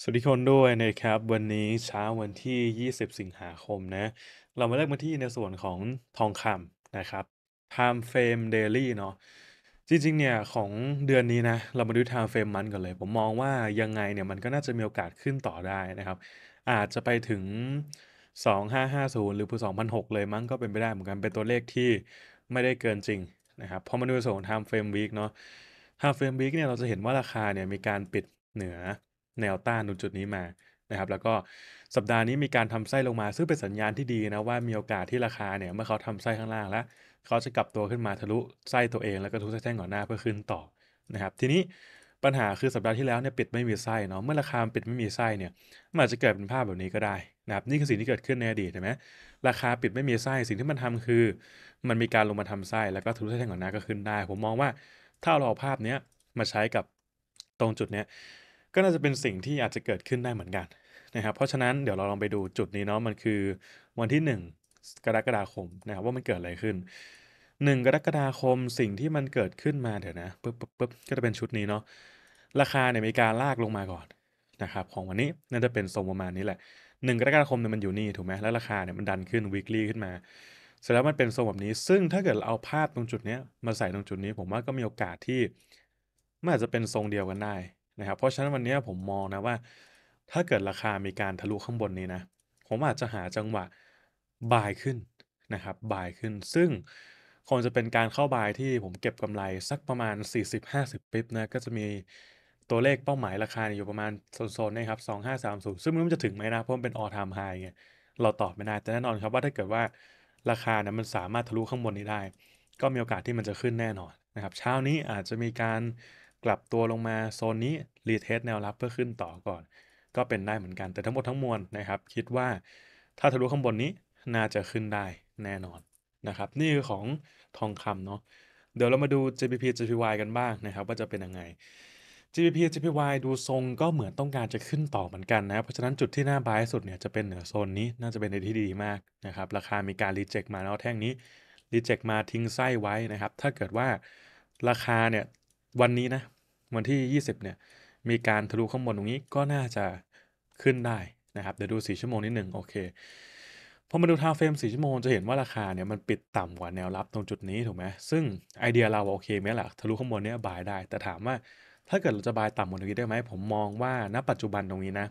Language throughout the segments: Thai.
สวัสดีคนด้วยนะครับวันนี้เช้าวันที่ 20 สิงหาคมนะเรามาเริ่มมาที่ในส่วนของทองคำนะครับ time frame daily เนาะจริงๆเนี่ยของเดือนนี้นะเรามาดู time frame มันก่อนเลย ผมมองว่ายังไงเนี่ยมันก็น่าจะมีโอกาสขึ้นต่อได้นะครับ อาจจะไปถึง 2550 หรือพ2006เลยมั้งก็เป็นไปได้เหมือนกันเป็นตัวเลขที่ไม่ได้เกินจริงนะครับพอมาดูส่วน time frame week เนาะ time frame week เนี่ยเราจะเห็นว่าราคาเนี่ยมีการปิดเหนือแนวต้านตรงจุดนี้มานะครับ แล้วก็สัปดาห์นี้มีการทำไส้ลงมาซึ่งเป็นสัญญาณที่ดีนะว่ามีโอกาสที่ราคาเนี่ยเมื่อเขาทำไส้ข้างล่างแล้วเขาจะกลับตัวขึ้นมาทะลุไส้ตัวเองแล้วก็ทุกไส้แท่งก่อนหน้าเพื่อขึ้นต่อนะครับทีนี้ปัญหาคือสัปดาห์ที่แล้วเนี่ยปิดไม่มีไส้เนาะเมื่อราคาปิดไม่มีไส้เนี่ยมันอาจจะเกิดเป็นภาพแบบนี้ก็ได้นะครับ นี่คือสิ่งที่เกิดขึ้นในอดีตใช่ไหมราคาปิดไม่มีไส้สิ่งที่มันทำคือมันมีการลงมาทำไส้แล้วก็ทะลุไส้แท่งก่อนหน้าก็ขึ้นได้ ผมมองว่าถ้าเราเอาภาพเนี้ยมาใช้กับตรงจุดเนี้ยก็น่าจะเป็นสิ่งที่อาจจะเกิดขึ้นได้เหมือนกันนะครับ เพราะฉะนั้นเดี๋ยวเราลองไปดูจุดนี้เนาะ มันคือ วันที่ 1 กรกฎาคมนะครับว่ามันเกิดอะไรขึ้น 1 กรกฎาคมสิ่งที่มันเกิดขึ้นมาเดี๋ยวนะปึ๊บปึ๊บป๊บก็จะเป็นชุดนี้เนาะราคาเนี่ยมีการลากลงมาก่อนนะครับของวันนี้น่าจะเป็นทรงประมาณนี้แหละหนึ่งกรกฎาคมเนี่ยมันอยู่นี่ถูกไหมแล้วราคาเนี่ยมันดันขึ้น weekly ขึ้นมา เสร็จแล้วมันเป็นทรงแบบนี้ ซึ่งถ้าเกิดเราเอาภาพตรงจุดนี้มาใส่ตรงจุดนี้ ผมว่าก็มีโอกาสที่มันอาจจะเป็นทรงเดียวกันได้นะครับเพราะฉะนั้นวันนี้ผมมองนะว่า ถ้าเกิดราคามีการทะลุข้างบนนี้นะ ผมอาจจะหาจังหวะบายขึ้นนะครับบายขึ้น ซึ่งคงจะเป็นการเข้าบายที่ผมเก็บกำไรสักประมาณ 40-50 ปิบนะ ก็จะมีตัวเลขเป้าหมายราคาอยู่ประมาณโซนๆนะครับ2530 ซึ่งไม่รู้จะถึงไหมนะ เพราะมันเป็นออทามไฮไงเราตอบไม่ได้แต่แน่นอนครับว่าถ้าเกิดว่าราคานะมันสามารถทะลุข้างบนนี้ได้ ก็มีโอกาสที่มันจะขึ้นแน่นอนนะครับเช้านี้อาจจะมีการกลับตัวลงมาโซนนี้รีเทสแนวรับเพื่อขึ้นต่อก่อน ก็เป็นได้เหมือนกันแต่ทั้งหมดทั้งมวลนะครับ คิดว่าถ้าทะลุข้างบนนี้น่าจะขึ้นได้แน่นอนนะครับนี่คือของทองคำเนาะเดี๋ยวเรามาดู JPP JPY กันบ้างนะครับว่าจะเป็นยังไง j p p j p y ดูทรงก็เหมือนต้องการจะขึ้นต่อเหมือนกันนะเพราะฉะนั้นจุดที่น่าบายสุดเนี่ยจะเป็นเหนือโซนนี้ น่าจะเป็นในที่ดีมากนะครับราคามีการรีเจ็คมาแล้วแท่งนี้รีเจ็คมาทิ้งไส้ไว้นะครับ ถ้าเกิดว่าราคาเนี่ยวันนี้นะวันที่ 20เนี่ยมีการทะลุข้างบนตรงนี้ก็น่าจะขึ้นได้นะครับเดี๋ยวดู4ชั่วโมงนิดหนึ่งโอเคพอมาดูทาวเฟรม4ชั่วโมงจะเห็นว่าราคาเนี่ยมันปิดต่ำกว่าแนวรับตรงจุดนี้ถูกไหมซึ่งไอเดียเราโอเคไหมล่ะ ทะลุข้างบนเนี่ยบายได้ แต่ถามว่า ถ้าเกิดเราจะบายต่ำกว่าตรงนี้ได้ไหมผมมองว่าณปัจจุบันตรงนี้นะ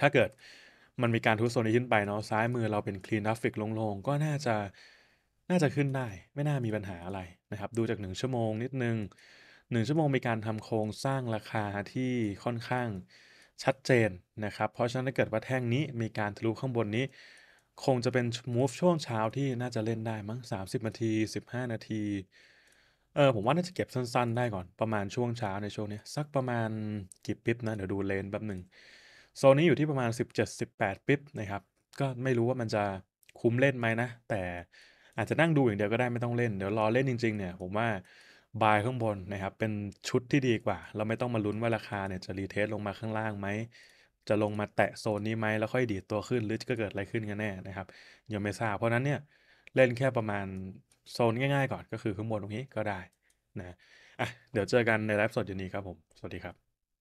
ถ้าเกิดมันมีการทุบโซนนี้ขึ้นไปเนาะซ้ายมือเราเป็นคลีนทราฟิกลงๆก็น่าจะน่าจะขึ้นได้ ไม่น่ามีปัญหาอะไรนะครับ ดูจาก1ชั่วโมงนิดนึงหนึ่งชั่วโมงมีการทำโครงสร้างราคาที่ค่อนข้างชัดเจนนะครับ เพราะฉะนั้น ถ้าเกิดว่าแท่งนี้มีการทะลุข้างบนนี้ คงจะเป็นมูฟช่วงเช้าที่น่าจะเล่นได้มั้ง30นาที 15 นาทีเออผมว่าน่าจะเก็บสั้น ๆได้ก่อนประมาณช่วงเช้าในช่วงนี้สักประมาณกี่ปิ๊บนะเดี๋ยวดูเลนแบบหนึ่งโซนนี้อยู่ที่ประมาณ 17-18ปิ๊บนะครับ ก็ไม่รู้ว่ามันจะคุ้มเล่นไหมนะ แต่อาจจะนั่งดูอย่างเดียวก็ได้ไม่ต้องเล่นเดี๋ยวรอเล่นจริง ๆเนี่ยผมว่าบายข้างบนนะครับเป็นชุดที่ดีกว่า เราไม่ต้องมาลุ้นว่าราคาเนี่ยจะรีเทสลงมาข้างล่างไหม จะลงมาแตะโซนนี้ไหมแล้วค่อยดีดตัวขึ้นหรือจะเกิดอะไรขึ้นกันแน่นะครับยังไม่ทราบเพราะนั้น เนี่ย เล่นแค่ประมาณโซนง่าย ๆ ก่อนก็คือข้างบนตรงนี้ก็ได้นะอ่ะเดี๋ยวเจอกันในไลฟ์สดเยวนี้ครับผมสวัสดีครับ